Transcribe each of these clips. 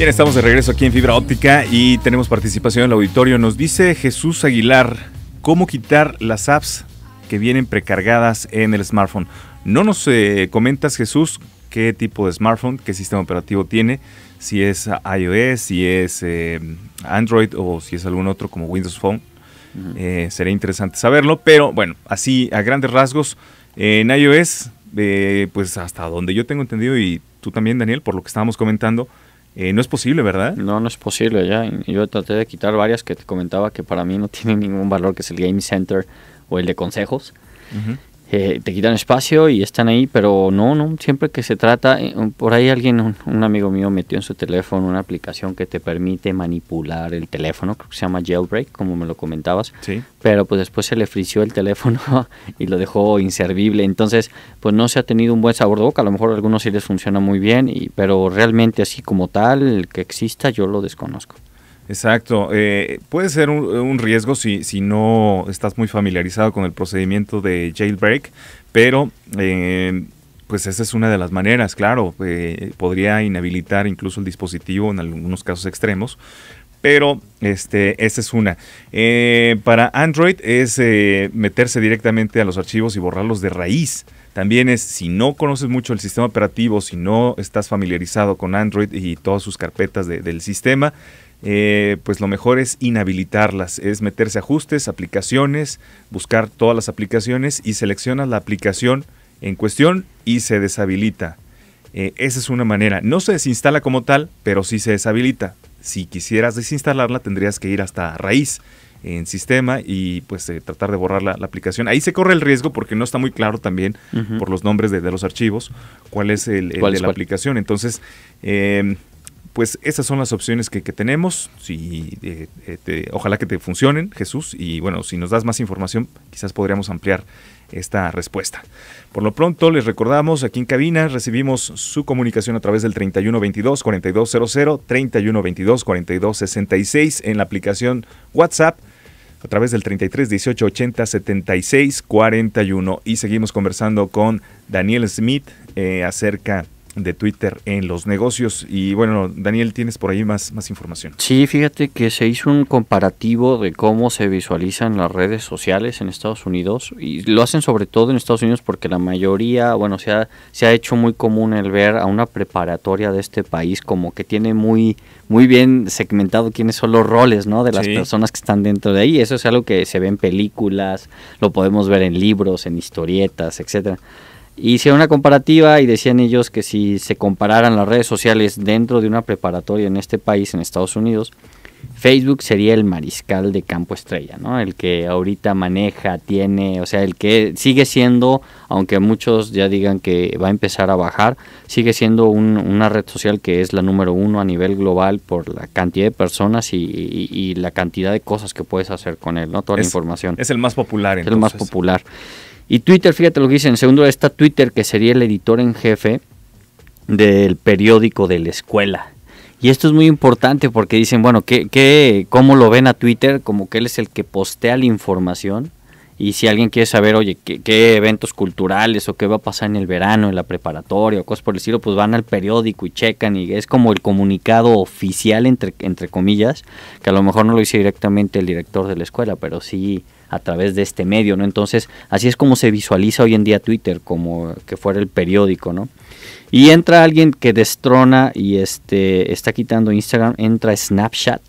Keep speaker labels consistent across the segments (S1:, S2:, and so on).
S1: Bien, estamos de regreso aquí en Fibra Óptica y tenemos participación en el auditorio. Nos dice Jesús Aguilar, ¿cómo quitar las apps que vienen precargadas en el smartphone? No nos eh, comentas, Jesús, qué tipo de smartphone, qué sistema operativo tiene, si es iOS, si es eh, Android o si es algún otro como Windows Phone. Eh, sería interesante saberlo, pero bueno, así a grandes rasgos, en iOS, pues hasta donde yo tengo entendido y tú también, Daniel, por lo que estábamos comentando,
S2: eh, no es posible, ¿verdad? No, no es posible ya. Yo traté de quitar varias que te comentaba que para mí no tienen ningún valor, que es el Game Center o el de consejos eh, te quitan espacio y están ahí, pero no, no, siempre que se trata, eh, por ahí alguien, un, amigo mío metió en su teléfono una aplicación que te permite manipular el teléfono, creo que se llama Jailbreak, como me lo comentabas, pero pues después se le frició el teléfono y lo dejó inservible, entonces pues no se ha tenido un buen sabor de boca, a lo mejor a algunos sí les funciona muy bien, y, pero realmente así como tal, el que exista yo lo desconozco. Exacto. Eh, puede ser un, riesgo
S1: si, si, no estás muy familiarizado con el procedimiento de jailbreak, pero eh, pues esa es una de las maneras, claro. Eh, podría inhabilitar incluso el dispositivo en algunos casos extremos. Pero este, esa es una. para Android es meterse directamente a los archivos y borrarlos de raíz también es si no conoces mucho el sistema operativo, si no estás familiarizado con Android y todas sus carpetas del sistema, eh, pues lo mejor es inhabilitarlas, es meterse ajustes, aplicaciones, buscar todas las aplicaciones y seleccionas la aplicación en cuestión y se deshabilita. Eh, esa es una manera. No se desinstala como tal, pero sí se deshabilita. Si quisieras desinstalarla, tendrías que ir hasta raíz en sistema y pues eh, tratar de borrar la, aplicación. Ahí se corre el riesgo porque no está muy claro también por los nombres de, los archivos cuál es el, de la aplicación. Entonces, em, pues esas son las opciones que, tenemos. Si, eh, eh, ojalá que te funcionen, Jesús. Y bueno, si nos das más información, quizás podríamos ampliar esta respuesta. Por lo pronto, les recordamos, aquí en cabina recibimos su comunicación a través del 3122-4200, 3122-4266 en la aplicación WhatsApp a través del 33 18 80 76 41 y seguimos conversando con Daniel Smith eh, acerca de de Twitter en los negocios. Y bueno, Daniel, tienes por ahí más, más información.
S2: Sí, fíjate que se hizo un comparativo de cómo se visualizan las redes sociales en Estados Unidos. Y lo hacen sobre todo en Estados Unidos porque la mayoría, bueno, se ha, se ha hecho muy común el ver a una preparatoria de este país como que tiene muy, muy bien segmentado quiénes son los roles, ¿no? De las personas que están dentro de ahí. Eso es algo que se ve en películas, lo podemos ver en libros, en historietas, etcétera. Hicieron una comparativa y decían ellos que si se compararan las redes sociales dentro de una preparatoria en este país, en Estados Unidos, Facebook sería el mariscal de campo estrella, ¿no? El que ahorita maneja, tiene, o sea, el que sigue siendo, aunque muchos ya digan que va a empezar a bajar, sigue siendo una red social que es la número uno a nivel global por la cantidad de personas y, la cantidad de cosas que puedes hacer con él, ¿no? Toda la información. Es el más popular, entonces. Es el más popular. Y Twitter, fíjate lo que dicen, en segundo lugar está Twitter, que sería el editor en jefe del periódico de la escuela. Y esto es muy importante porque dicen, bueno, ¿qué, qué, ¿cómo lo ven a Twitter? Como que él es el que postea la información. Y si alguien quiere saber, oye, qué, eventos culturales o qué va a pasar en el verano, en la preparatoria o cosas por el estilo, pues van al periódico y checan y es como el comunicado oficial, entre, entre comillas, que a lo mejor no lo dice directamente el director de la escuela, pero sí a través de este medio, ¿no? Entonces, así es como se visualiza hoy en día Twitter, como que fuera el periódico, ¿no? Y entra alguien que destrona y este, está quitando Instagram, entra Snapchat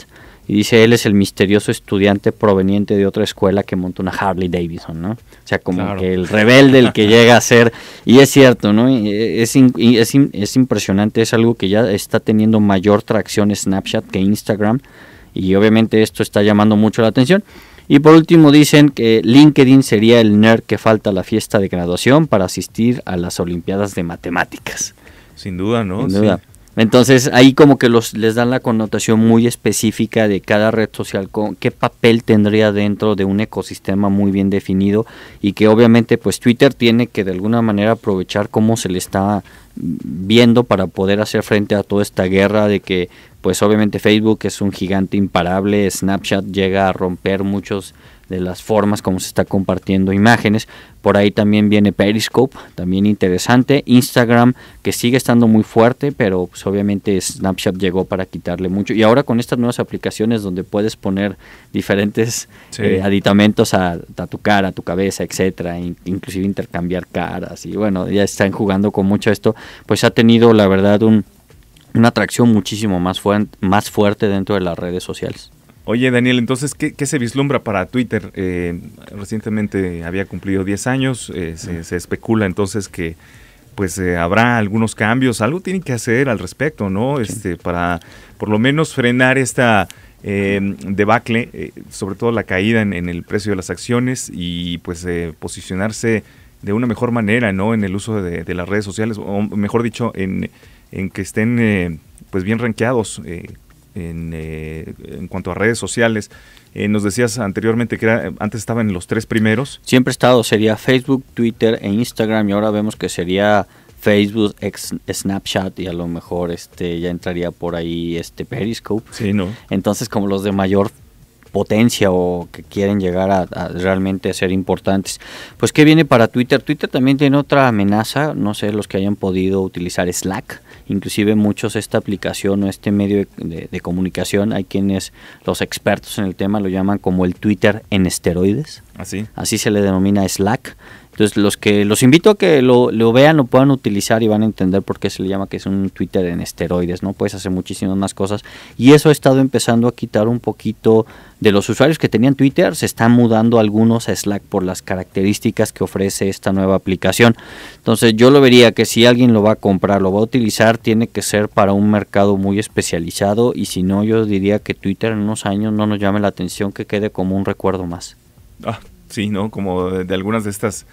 S2: y dice, él es el misterioso estudiante proveniente de otra escuela que monta una Harley Davidson, ¿no? O sea, como que el rebelde, el que llega a ser, y es cierto, ¿no? es, es impresionante, es algo que ya está teniendo mayor tracción Snapchat que Instagram, y obviamente esto está llamando mucho la atención. Y por último dicen que LinkedIn sería el nerd que falta a la fiesta de graduación para asistir a las Olimpiadas de Matemáticas. Sin duda, ¿no? Sin duda. Entonces ahí como que los, les dan la connotación muy específica de cada red social, qué papel tendría dentro de un ecosistema muy bien definido y que obviamente pues Twitter tiene que de alguna manera aprovechar cómo se le está viendo para poder hacer frente a toda esta guerra de que pues obviamente Facebook es un gigante imparable, Snapchat llega a romper muchos de las formas como se está compartiendo imágenes. Por ahí también viene Periscope, también interesante. Instagram, que sigue estando muy fuerte, pero pues obviamente Snapchat llegó para quitarle mucho. Y ahora con estas nuevas aplicaciones donde puedes poner diferentes eh, aditamentos a, tu cara, a tu cabeza, etcétera, inclusive intercambiar caras. Y bueno, ya están jugando con mucho esto. Pues ha tenido, la verdad, un una atracción muchísimo más, más fuerte dentro de las redes sociales.
S1: Oye, Daniel, entonces, ¿qué, se vislumbra para Twitter? Eh, recientemente había cumplido 10 años, eh, se, especula entonces que pues eh, habrá algunos cambios, algo tienen que hacer al respecto, ¿no? Este, Para por lo menos frenar esta debacle, sobre todo la caída en, el precio de las acciones y pues posicionarse de una mejor manera, ¿no? En el uso de, de las redes sociales, o mejor dicho, en en que estén eh, pues bien rankeados eh, en, eh, en, cuanto a redes sociales. nos decías anteriormente
S2: que antes estaban en los tres primeros. Siempre he estado, sería Facebook, Twitter e Instagram y ahora vemos que sería Facebook, Snapchat y a lo mejor este ya entraría por ahí este Periscope. Sí, ¿no? Entonces como los de mayor potencia o que quieren llegar a, realmente ser importantes. Pues, ¿qué viene para Twitter? Twitter también tiene otra amenaza, no sé, los que hayan podido utilizar Slack, inclusive muchos esta aplicación o este medio de comunicación, hay quienes, los expertos en el tema, lo llaman como el Twitter en esteroides Así. se le denomina Slack. Entonces, los que los invito a que lo, vean, lo puedan utilizar y van a entender por qué se le llama que es un Twitter en esteroides, ¿no? Puedes hacer muchísimas más cosas. Y eso ha estado empezando a quitar un poquito de los usuarios que tenían Twitter. Se están mudando algunos a Slack por las características que ofrece esta nueva aplicación. Entonces, yo lo vería que si alguien lo va a comprar, lo va a utilizar, tiene que ser para un mercado muy especializado. Y si no, yo diría que Twitter en unos años no nos llame la atención, que quede como un recuerdo más.
S1: Ah, sí, ¿no? Como de, algunas de estas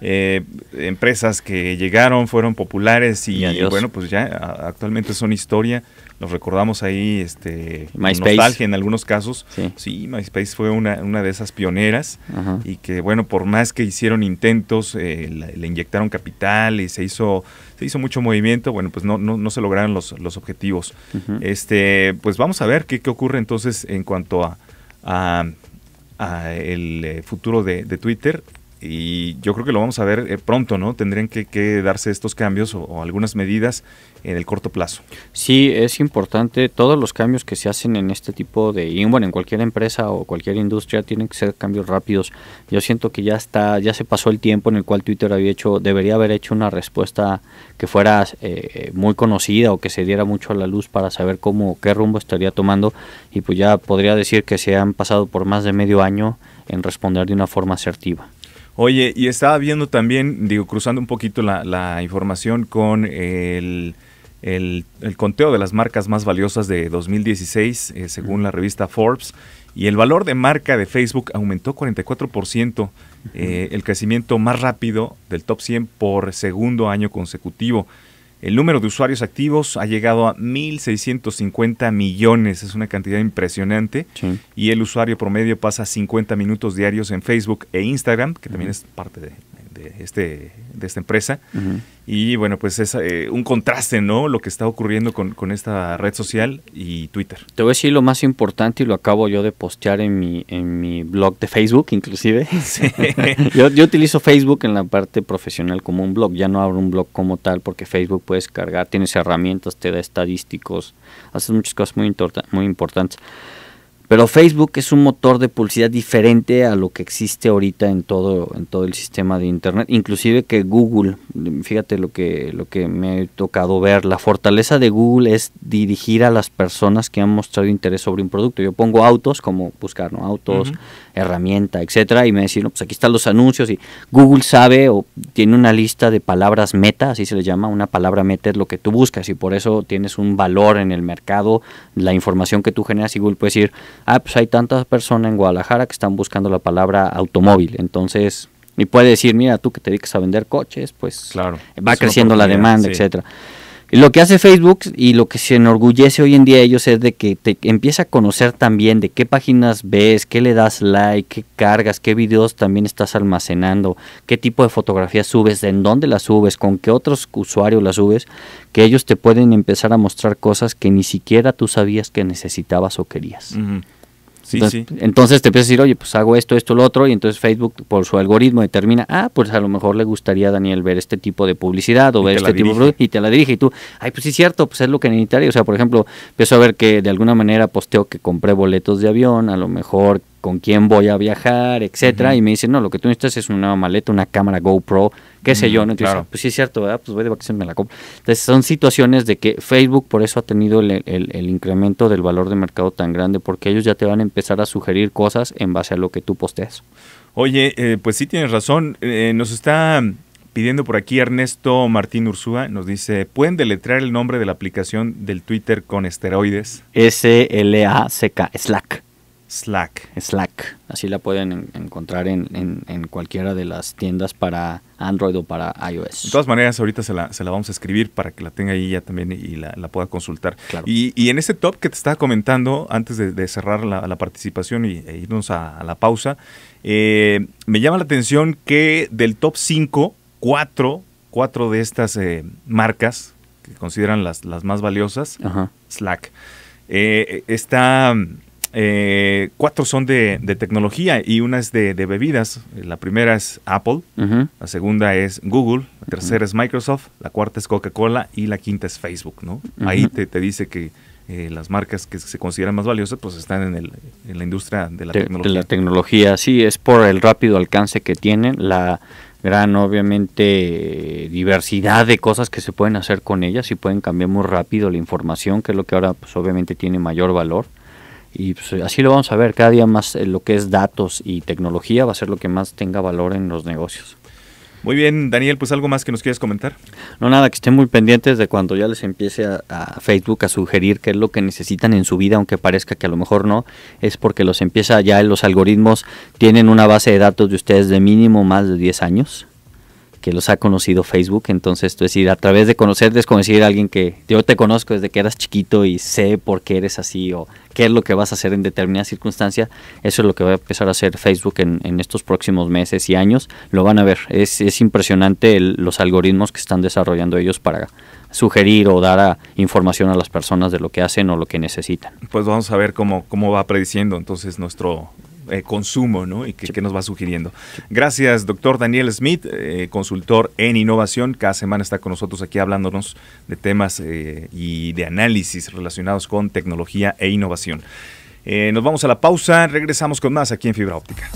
S1: eh, empresas que llegaron, fueron populares y, bueno, pues ya actualmente son historia. Nos recordamos ahí, este, nostalgia en algunos casos. Sí, MySpace fue una, de esas pioneras y que bueno, por más que hicieron intentos, eh, le, inyectaron capital y se hizo, se hizo mucho movimiento, bueno, pues no, no, no se lograron los, los objetivos. Este, pues vamos a ver qué, ocurre entonces en cuanto a el eh, futuro de, de Twitter y yo creo que lo vamos a ver eh, pronto, ¿no? Tendrían que, que
S2: darse estos cambios o, algunas medidas en el corto plazo. Sí, es importante. Todos los cambios que se hacen en este tipo de, bueno, en cualquier empresa o cualquier industria tienen que ser cambios rápidos. Yo siento que ya está, ya se pasó el tiempo en el cual Twitter había hecho, debería haber hecho una respuesta que fuera eh, muy conocida o que se diera mucho a la luz para saber cómo, qué rumbo estaría tomando. Y pues ya podría decir que se han pasado por más de medio año en responder de una forma asertiva. Oye, y
S1: estaba viendo también, digo, cruzando un poquito la, información con el, conteo de las marcas más valiosas de 2016, eh, según la revista Forbes, y el valor de marca de Facebook aumentó 44%, eh, el crecimiento más rápido del top 100 por segundo año consecutivo. El número de usuarios activos ha llegado a 1.650 millones, es una cantidad impresionante. Y el usuario promedio pasa 50 minutos diarios en Facebook e Instagram, que también es parte de de, este, de esta empresa. Y bueno, pues es eh, un contraste, ¿no? Lo que está ocurriendo con, esta red social
S2: y Twitter. Te voy a decir lo más importante y lo acabo yo de postear en mi, en mi blog de Facebook, inclusive. yo, yo, utilizo Facebook en la parte profesional como un blog. Ya no abro un blog como tal porque Facebook puedes cargar, tienes herramientas, te da estadísticos, haces muchas cosas muy, muy importantes. Pero Facebook es un motor de publicidad diferente a lo que existe ahorita en todo, en todo el sistema de Internet. Inclusive que Google, fíjate lo que, lo que me he tocado ver, la fortaleza de Google es dirigir a las personas que han mostrado interés sobre un producto. Yo pongo autos, como buscar ¿no? autos, herramienta, etcétera, y me decían, pues aquí están los anuncios y Google sabe o tiene una lista de palabras meta, así se le llama, una palabra meta es lo que tú buscas y por eso tienes un valor en el mercado, la información que tú generas y Google puede decir, ah, pues hay tantas personas en Guadalajara que están buscando la palabra automóvil, entonces y puede decir, mira, tú que te dedicas a vender coches, pues claro, va creciendo la demanda, etcétera. Lo que hace Facebook y lo que se enorgullece hoy en día ellos es de que te empieza a conocer también de qué páginas ves, qué le das like, qué cargas, qué videos también estás almacenando, qué tipo de fotografías subes, en dónde las subes, con qué otros usuarios las subes, que ellos te pueden empezar a mostrar cosas que ni siquiera tú sabías que necesitabas o querías entonces, te empiezas a decir, oye, pues hago esto, esto, lo otro, y entonces Facebook por su algoritmo determina, ah, pues a lo mejor le gustaría a Daniel ver este tipo de publicidad o ver este tipo de y te la dirige y tú, ay, pues sí es cierto, pues es lo que necesitaría. O sea, por ejemplo, empiezo a ver que de alguna manera posteo que compré boletos de avión, a lo mejor con quién voy a viajar, etcétera, y me dicen, no, lo que tú necesitas es una maleta, una cámara GoPro, qué sé yo, ¿no? Entonces, pues sí es cierto, ¿verdad? Pues voy de vacaciones, me la compro. Entonces, son situaciones de que Facebook por eso ha tenido el, incremento del valor de mercado tan grande, porque ellos ya te van a empezar a sugerir cosas en base a lo que tú posteas. Oye, eh, pues sí tienes razón, eh, nos está pidiendo por aquí Ernesto
S1: Martín Ursúa, nos dice, ¿pueden deletrear el nombre de la aplicación del Twitter con esteroides?
S2: S-L-A-C-K, Slack. Slack. Slack. Así la pueden encontrar en, cualquiera de las tiendas para Android o para iOS. De todas
S1: maneras, ahorita se la, se vamos a escribir para que la tenga ahí ya también y la, pueda consultar. Y, en ese top que te estaba comentando, antes de, cerrar la, participación y, e irnos a, la pausa, eh, me llama la atención que del top 5, 4, de estas eh, marcas que consideran las, las más valiosas, Slack, eh, está eh, cuatro son de, tecnología y una es de, bebidas. La primera es Apple, la segunda es Google, la tercera es Microsoft, la cuarta es Coca-Cola y la quinta es Facebook, ¿no? Ahí te, dice que eh, las marcas que se consideran más valiosas pues están en, el, en la industria de la
S2: tecnología. De sí, es por el rápido alcance que tienen, la gran obviamente diversidad de cosas que se pueden hacer con ellas y pueden cambiar muy rápido la información, que es lo que ahora pues obviamente tiene mayor valor. Y pues, así lo vamos a ver, cada día más eh, lo que es datos y tecnología va a ser lo que más tenga valor en los negocios. Muy bien, Daniel, pues algo más que nos quieras comentar. No, nada, que estén muy pendientes de cuando ya les empiece a, Facebook a sugerir qué es lo que necesitan en su vida, aunque parezca que a lo mejor no, es porque los empieza ya los algoritmos, tienen una base de datos de ustedes de mínimo más de 10 años que los ha conocido Facebook. Entonces, es decir, a través de conocer, a alguien que yo te conozco desde que eras chiquito y sé por qué eres así o qué es lo que vas a hacer en determinadas circunstancias. Eso es lo que va a empezar a hacer Facebook en, en estos próximos meses y años. Lo van a ver. Es, impresionante los algoritmos que están desarrollando ellos para sugerir o dar información a las personas de lo que hacen o lo que necesitan.
S1: Pues vamos a ver cómo, cómo va prediciendo entonces nuestro eh, consumo ¿no? y qué, nos va sugiriendo. Gracias, doctor Daniel Smith, eh, consultor en innovación. Cada semana está con nosotros aquí hablándonos de temas eh, y de análisis relacionados con tecnología e innovación. nos vamos a la pausa, regresamos con más aquí en Fibra Óptica.